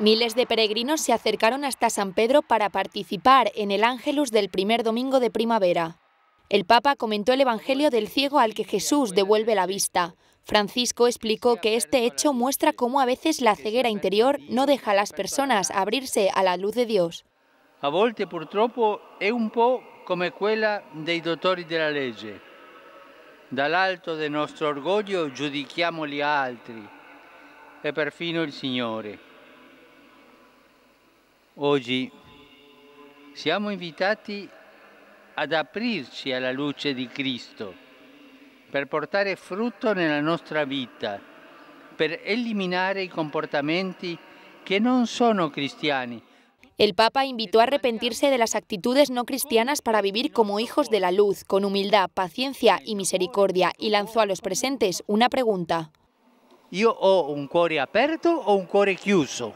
Miles de peregrinos se acercaron hasta San Pedro para participar en el Ángelus del primer domingo de primavera. El Papa comentó el Evangelio del ciego al que Jesús devuelve la vista. Francisco explicó que este hecho muestra cómo a veces la ceguera interior no deja a las personas abrirse a la luz de Dios. A volte purtroppo è un po' come quella dei dottori della legge. Dall'alto del nostro orgoglio giudichiamo gli altri e perfino il Signore. Oggi siamo invitati ad a la luce de Cristo per portare frutto nella nuestra vida, per eliminar i comportamenti que no son cristianos. El Papa invitó a arrepentirse de las actitudes no cristianas para vivir como hijos de la luz, con humildad, paciencia y misericordia, y lanzó a los presentes una pregunta. ¿Yo ho un cuore aperto o un cuore chiuso?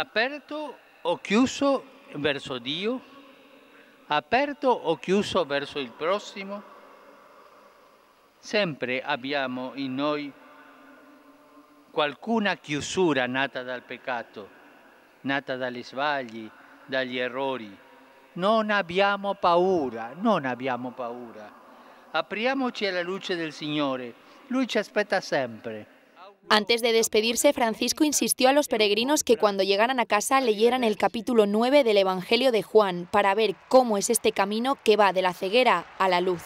aperto o chiuso verso Dio? Aperto o chiuso verso il prossimo? Sempre abbiamo in noi qualcuna chiusura nata dal peccato, nata dagli sbagli, dagli errori. Non abbiamo paura, non abbiamo paura. Apriamoci alla luce del Signore, Lui ci aspetta sempre. Antes de despedirse, Francisco insistió a los peregrinos que cuando llegaran a casa leyeran el capítulo 9 del Evangelio de Juan para ver cómo es este camino que va de la ceguera a la luz.